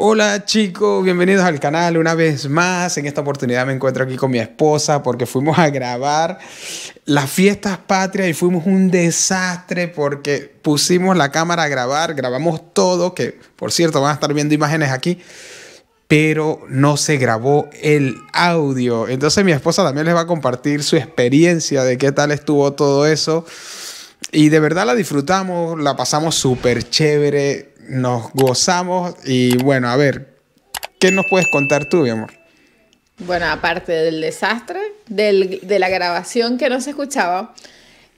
Hola chicos, bienvenidos al canal una vez más. En esta oportunidad me encuentro aquí con mi esposa porque fuimos a grabar las fiestas patrias y fuimos un desastre porque pusimos la cámara a grabar, grabamos todo, que por cierto van a estar viendo imágenes aquí, pero no se grabó el audio. Entonces mi esposa también les va a compartir su experiencia de qué tal estuvo todo eso. Y de verdad la disfrutamos, la pasamos súper chévere nos gozamos y bueno, a ver, ¿qué nos puedes contar tú, mi amor? Bueno, aparte del desastre, de la grabación que no se escuchaba,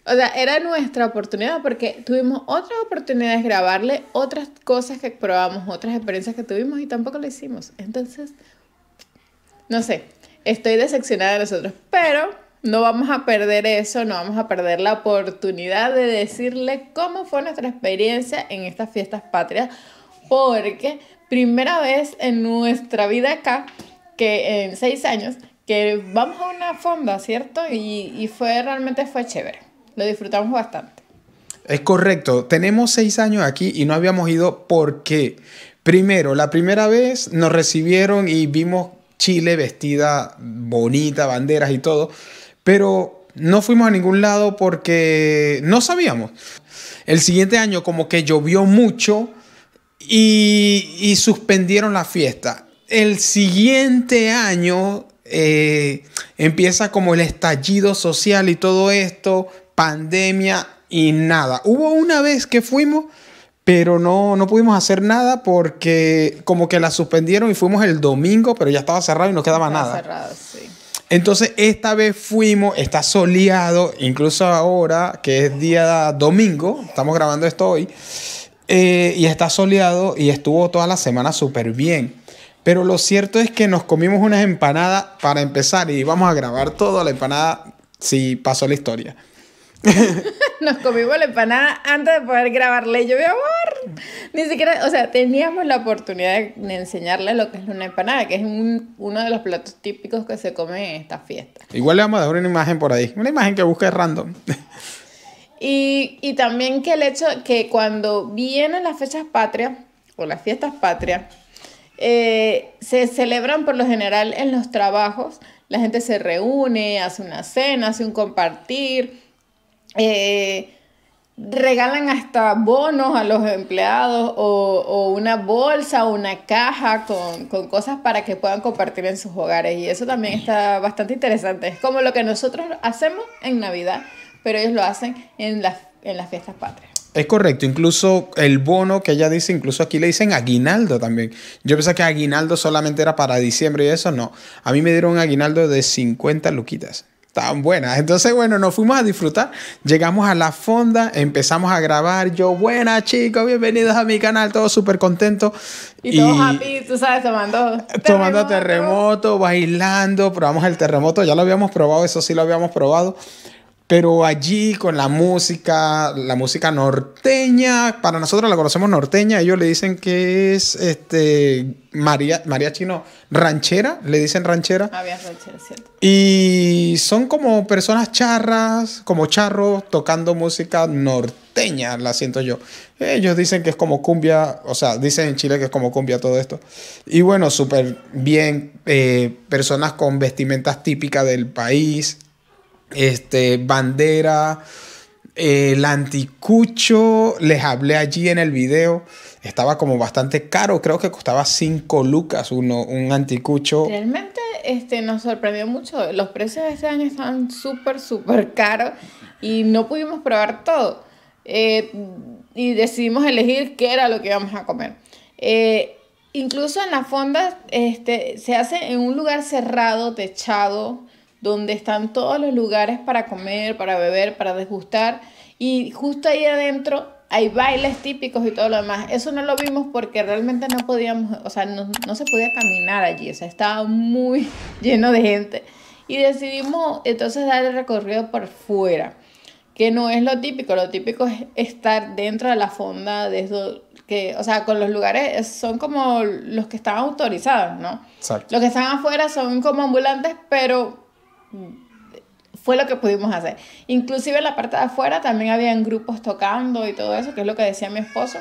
o sea, era nuestra oportunidad porque tuvimos otras oportunidades de grabarle, otras cosas que probamos, otras experiencias que tuvimos y tampoco lo hicimos. Entonces, no sé, estoy decepcionada de nosotros, pero no vamos a perder eso, no vamos a perder la oportunidad de decirle cómo fue nuestra experiencia en estas fiestas patrias, porque primera vez en nuestra vida acá, que en seis años, que vamos a una fonda, ¿cierto? Y, fue realmente fue chévere, lo disfrutamos bastante. Es correcto, tenemos seis años aquí y no habíamos ido porque, primero, la primera vez nos recibieron y vimos Chile vestida bonita, banderas y todo pero no fuimos a ningún lado porque no sabíamos. El siguiente año como que llovió mucho y, suspendieron la fiesta. El siguiente año eh, empieza como el estallido social y todo esto, pandemia y nada. Hubo una vez que fuimos, pero no, pudimos hacer nada porque como que la suspendieron y fuimos el domingo, pero ya estaba cerrado y no quedaba nada. Cerrado, sí. Entonces, esta vez fuimos, está soleado, incluso ahora que es día domingo, estamos grabando esto hoy, eh, y está soleado y estuvo toda la semana súper bien. Pero lo cierto es que nos comimos unas empanadas para empezar y vamos a grabar toda la empanada si pasó la historia. nos comimos la empanada antes de poder grabarle. Yo, mi amor, ni siquiera, o sea, teníamos la oportunidad de, enseñarle lo que es una empanada, que es uno de los platos típicos que se come en estas fiestas. Igual le vamos a dar una imagen por ahí, una imagen que busque random. Y, también que el hecho que cuando vienen las fechas patrias o las fiestas patrias, eh, se celebran por lo general en los trabajos. La gente se reúne, hace una cena, hace un compartir eh, regalan hasta bonos a los empleados o, una bolsa o una caja con, cosas para que puedan compartir en sus hogares. Y eso también está bastante interesante. Es como lo que nosotros hacemos en Navidad, pero ellos lo hacen en, las, en las fiestas patrias. Es correcto, incluso el bono que ella dice, incluso aquí le dicen aguinaldo también. Yo pensaba que aguinaldo solamente era para diciembre y eso, no. A mí me dieron un aguinaldo de 50 luquitas tan buenas. Entonces, bueno, nos fuimos a disfrutar. Llegamos a la fonda, empezamos a grabar. Yo, buenas, chicos, bienvenidos a mi canal, todos súper contentos. Y, todos happy, tú sabes, tomando. Tomando terremoto, bailando, probamos el terremoto, ya lo habíamos probado, eso sí lo habíamos probado pero allí con la música, la música norteña, para nosotros la conocemos norteña, ellos le dicen que es este María, María Chino ranchera, le dicen ranchera. Había ah, ranchera, cierto. Y son como personas charras, como charros tocando música norteña, la siento yo. Ellos dicen que es como cumbia, o sea, dicen en Chile que es como cumbia todo esto. Y bueno, súper bien, eh, personas con vestimentas típicas del país, este, bandera, eh, el anticucho, les hablé allí en el video, estaba como bastante caro, creo que costaba 5 lucas uno, un anticucho. Realmente este, nos sorprendió mucho, los precios de este año estaban súper, súper caros y no pudimos probar todo. Eh, y decidimos elegir qué era lo que íbamos a comer. Eh, incluso en la fonda este, se hace en un lugar cerrado, techado, donde están todos los lugares para comer, para beber, para degustar. Y justo ahí adentro hay bailes típicos y todo lo demás. Eso no lo vimos porque realmente no podíamos, o sea, no, se podía caminar allí, o sea, estaba muy lleno de gente. Y decidimos entonces dar el recorrido por fuera, que no es lo típico, lo típico es estar dentro de la fonda, desde que, o sea, con los lugares son como los que están autorizados, ¿no? Exacto. Los que están afuera son como ambulantes, pero fue lo que pudimos hacer. Inclusive en la parte de afuera también habían grupos tocando y todo eso, que es lo que decía mi esposo,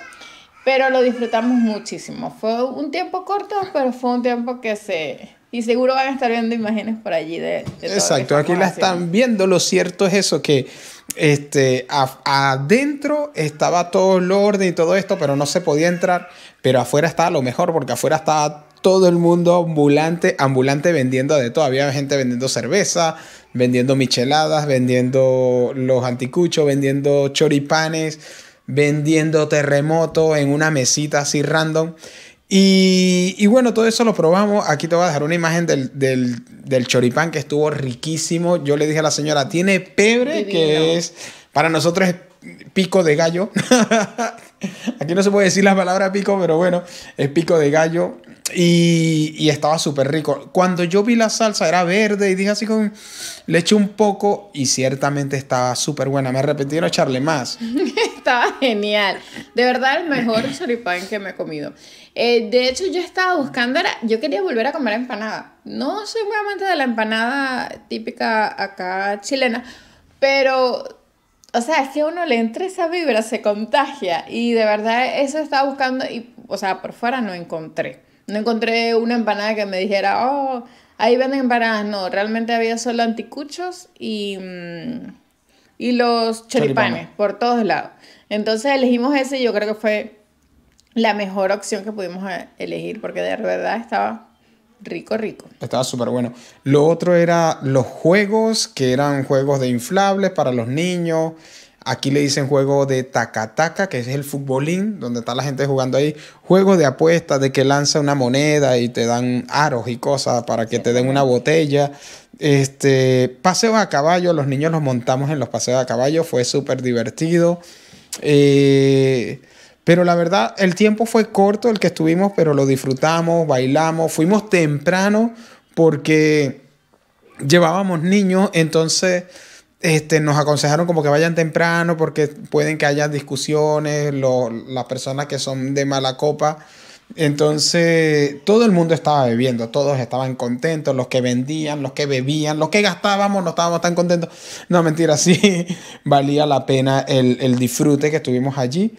pero lo disfrutamos muchísimo. Fue un tiempo corto, pero fue un tiempo que se... Y seguro van a estar viendo imágenes por allí de... todo Exacto, aquí la están viendo, lo cierto es eso, que este, adentro estaba todo el orden y todo esto, pero no se podía entrar, pero afuera estaba lo mejor, porque afuera estaba todo el mundo ambulante, ambulante vendiendo de todo. Había gente vendiendo cerveza, vendiendo micheladas, vendiendo los anticuchos, vendiendo choripanes, vendiendo terremoto en una mesita así random. Y, bueno, todo eso lo probamos. Aquí te voy a dejar una imagen del, choripán que estuvo riquísimo. Yo le dije a la señora, tiene pebre, que es para nosotros pico de gallo. Aquí no se puede decir la palabra pico, pero bueno, es pico de gallo. Y, y estaba súper rico. Cuando yo vi la salsa era verde y dije así con... Le eché un poco y ciertamente estaba súper buena. Me arrepentí de no echarle más. estaba genial. De verdad, el mejor choripán que me he comido. Eh, de hecho, yo estaba buscando, era, yo quería volver a comer empanada. No soy muy amante de la empanada típica acá chilena, pero, o sea, es que uno le entra esa vibra, se contagia. Y de verdad, eso estaba buscando y, o sea, por fuera no encontré. No encontré una empanada que me dijera, oh, ahí venden empanadas. No, realmente había solo anticuchos y, mm, y los choripanes por todos lados. Entonces elegimos ese y yo creo que fue la mejor opción que pudimos eh, elegir porque de verdad estaba rico, rico. Estaba súper bueno. Lo otro era los juegos, que eran juegos de inflables para los niños. Aquí le dicen juego de tacataca, que es el futbolín, donde está la gente jugando ahí. Juego de apuesta de que lanza una moneda y te dan aros y cosas para que te den una botella. Este, paseos a caballo, los niños los montamos en los paseos a caballo, fue súper divertido. Eh, pero la verdad, el tiempo fue corto el que estuvimos, pero lo disfrutamos, bailamos, fuimos temprano porque llevábamos niños, entonces este, nos aconsejaron como que vayan temprano porque pueden que haya discusiones, las personas que son de mala copa. Entonces, todo el mundo estaba bebiendo, todos estaban contentos, los que vendían, los que bebían, los que gastábamos, no estábamos tan contentos. No, mentira, sí, valía la pena el, disfrute que tuvimos allí.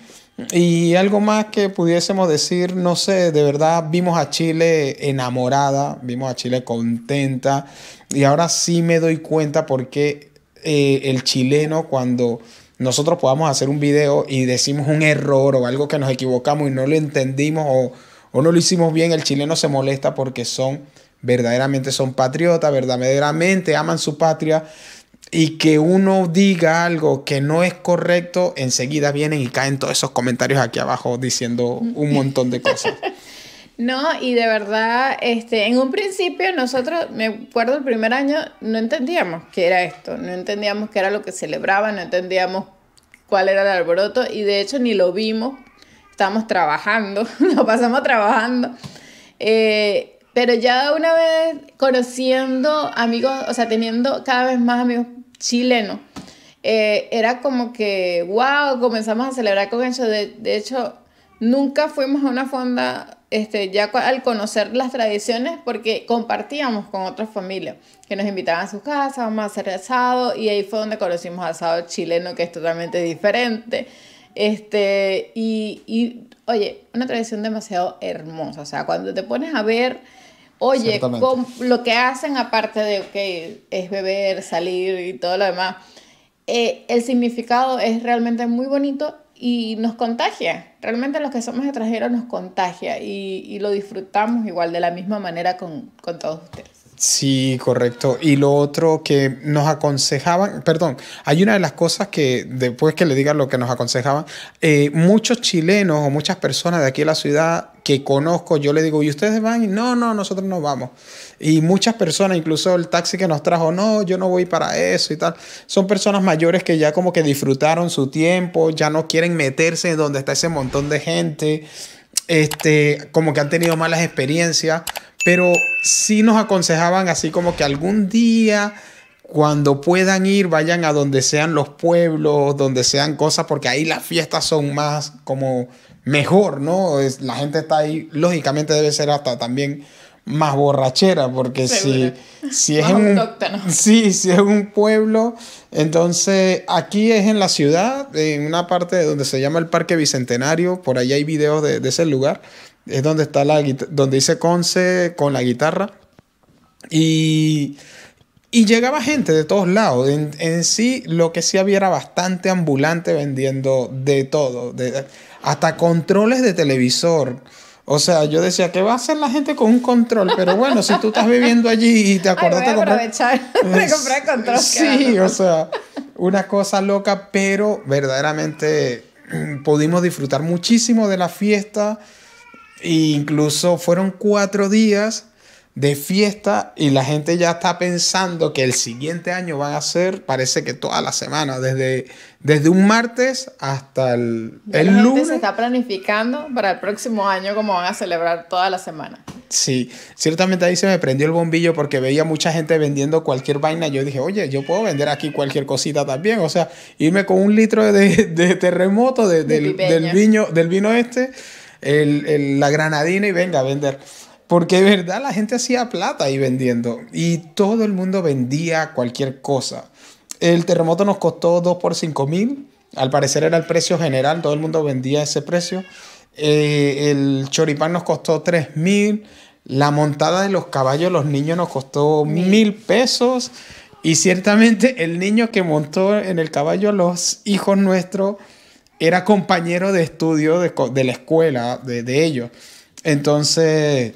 Y algo más que pudiésemos decir, no sé, de verdad vimos a Chile enamorada, vimos a Chile contenta y ahora sí me doy cuenta porque qué eh, el chileno cuando nosotros podamos hacer un video y decimos un error o algo que nos equivocamos y no lo entendimos o, o no lo hicimos bien, el chileno se molesta porque son verdaderamente son patriotas, verdaderamente aman su patria y que uno diga algo que no es correcto, enseguida vienen y caen todos esos comentarios aquí abajo diciendo un montón de cosas. No, y de verdad, este, en un principio nosotros, me acuerdo el primer año, no entendíamos qué era esto, no entendíamos qué era lo que celebraba, no entendíamos cuál era el alboroto y de hecho ni lo vimos, estábamos trabajando, nos pasamos trabajando. Eh, pero ya una vez conociendo amigos, o sea, teniendo cada vez más amigos chilenos, eh, era como que, wow, comenzamos a celebrar con eso. De, de hecho, nunca fuimos a una fonda este, ya al conocer las tradiciones, porque compartíamos con otras familias que nos invitaban a sus casas, vamos a hacer asado, y ahí fue donde conocimos asado chileno, que es totalmente diferente. Este, y, oye, una tradición demasiado hermosa, o sea, cuando te pones a ver, oye, lo que hacen aparte de, que es beber, salir y todo lo demás, eh, el significado es realmente muy bonito y nos contagia. Realmente los que somos extranjeros nos contagia y, lo disfrutamos igual de la misma manera con todos ustedes. Sí, correcto. Y lo otro que nos aconsejaban, perdón, hay una de las cosas que después que le digan lo que nos aconsejaban, eh, muchos chilenos o muchas personas de aquí en la ciudad que conozco, yo le digo, ¿y ustedes van? Y, no, no, nosotros no vamos. Y muchas personas, incluso el taxi que nos trajo, no, yo no voy para eso y tal. Son personas mayores que ya como que disfrutaron su tiempo, ya no quieren meterse en donde está ese montón de gente, este, como que han tenido malas experiencias pero sí nos aconsejaban así como que algún día cuando puedan ir, vayan a donde sean los pueblos, donde sean cosas, porque ahí las fiestas son más como mejor, ¿no? la gente está ahí, lógicamente debe ser hasta también más borrachera, porque si, si, es un, sí, si es un pueblo, entonces aquí es en la ciudad, en una parte donde se llama el Parque Bicentenario, por ahí hay videos de ese lugar, es donde está la donde dice Conce con la guitarra. Y, y llegaba gente de todos lados. En, en, sí, lo que sí había era bastante ambulante vendiendo de todo. De, hasta controles de televisor. O sea, yo decía, ¿qué va a hacer la gente con un control? Pero bueno, si tú estás viviendo allí y te acordaste de comprar... aprovechar de comprar controles... Sí, o sea, una cosa loca, pero verdaderamente mm, pudimos disfrutar muchísimo de la fiesta. E incluso fueron cuatro días de fiesta y la gente ya está pensando que el siguiente año van a ser, parece que toda la semana, desde, desde un martes hasta el, el lunes. se está planificando para el próximo año como van a celebrar toda la semana. Sí, ciertamente ahí se me prendió el bombillo porque veía mucha gente vendiendo cualquier vaina. Yo dije, oye, yo puedo vender aquí cualquier cosita también. O sea, irme con un litro de, terremoto del, del, del vino este el, la granadina y venga a vender. Porque de verdad la gente hacía plata ahí vendiendo y todo el mundo vendía cualquier cosa. El terremoto nos costó 2 por 5 mil, al parecer era el precio general, todo el mundo vendía ese precio. Eh, el choripán nos costó 3 mil, la montada de los caballos, los niños nos costó mil pesos y ciertamente el niño que montó en el caballo los hijos nuestros era compañero de estudio de, la escuela, de, ellos. Entonces,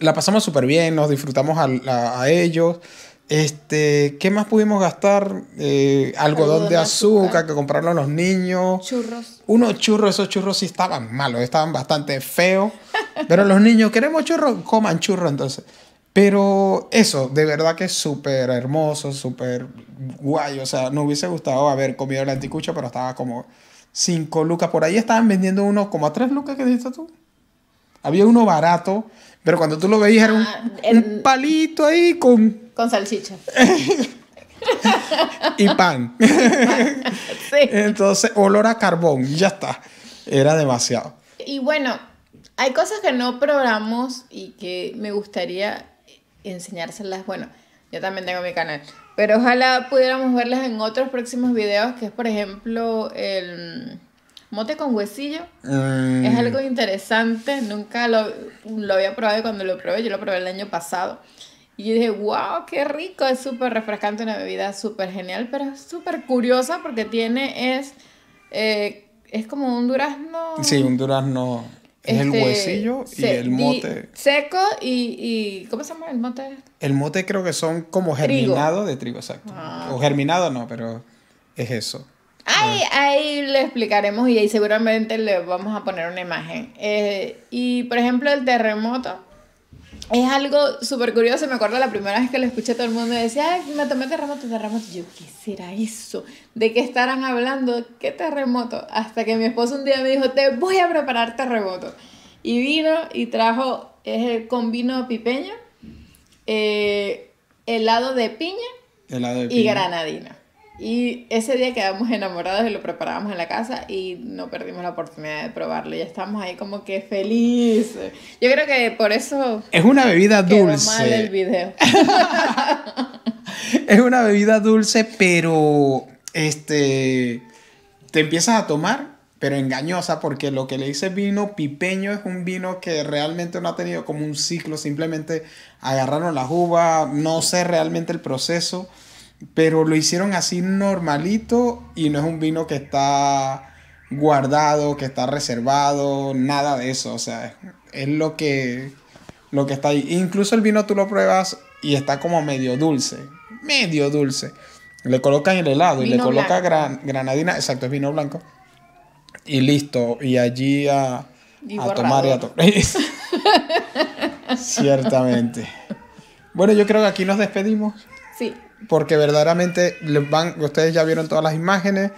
la pasamos súper bien, nos disfrutamos a, ellos. Este, ¿Qué más pudimos gastar? Eh, algodón, de azúcar, que compraron a los niños. Churros. Unos churros, esos churros sí estaban malos, estaban bastante feos. pero los niños, queremos churros, coman churros entonces. Pero eso, de verdad que es súper hermoso, súper guay. O sea, no hubiese gustado haber comido el anticucho, pero estaba como 5 lucas. Por ahí estaban vendiendo uno como a 3 lucas, Que dijiste tú? Había uno barato, pero cuando tú lo veías era un, ah, palito ahí con... Con salchicha. y pan. Sí. Entonces, olor a carbón, ya está. Era demasiado. Y bueno, hay cosas que no programamos y que me gustaría enseñárselas. Bueno, yo también tengo mi canal. Pero ojalá pudiéramos verlas en otros próximos videos, que es por ejemplo el Mote con huesillo es mm. algo interesante, nunca lo, lo había probado y cuando lo probé, yo lo probé el año pasado. Y dije, wow, qué rico, es súper refrescante, una bebida súper genial, pero es súper curiosa porque tiene, es, eh, es como un durazno. Sí, un durazno. es el este, huesillo y el mote. seco y, y, ¿Cómo se llama el mote? El mote creo que son como germinado de trigo, exacto. Ah. O germinado no, pero es eso ahí, le explicaremos y ahí seguramente le vamos a poner una imagen. Eh, y por ejemplo, el terremoto es algo súper curioso. Me acuerdo la primera vez que lo escuché, todo el mundo decía, ay, me tomé terremoto, terremoto. Yo, ¿qué será eso? ¿De qué estarán hablando? ¿Qué terremoto? Hasta que mi esposo un día me dijo, te voy a preparar terremoto. Y vino y trajo, es con vino pipeño, eh, helado de piña y granadina. Y ese día quedamos enamorados y lo preparábamos en la casa y no perdimos la oportunidad de probarlo. Ya estamos ahí como que felices. Yo creo que por eso... Es una bebida dulce. es una bebida dulce, pero este te empiezas a tomar, pero engañosa, porque lo que le dice vino pipeño es un vino que realmente no ha tenido como un ciclo, simplemente agarraron las uvas, no sé realmente el proceso pero lo hicieron así normalito y no es un vino que está guardado, que está reservado, nada de eso, o sea, es lo que, lo que está ahí. Incluso el vino tú lo pruebas y está como medio dulce, medio dulce. Le colocan el helado y le coloca gran, granadina, exacto, es vino blanco. Y listo, y allí a, a tomar y a tomar. Ciertamente. Bueno, yo creo que aquí nos despedimos. Sí porque verdaderamente les van, ustedes ya vieron todas las imágenes,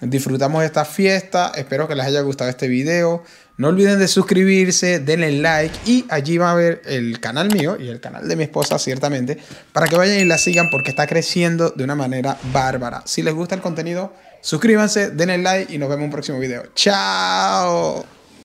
disfrutamos esta fiesta, espero que les haya gustado este video, no olviden de suscribirse, denle like y allí va a ver el canal mío y el canal de mi esposa ciertamente, para que vayan y la sigan porque está creciendo de una manera bárbara. Si les gusta el contenido, suscríbanse, denle like y nos vemos en un próximo video. ¡Chao!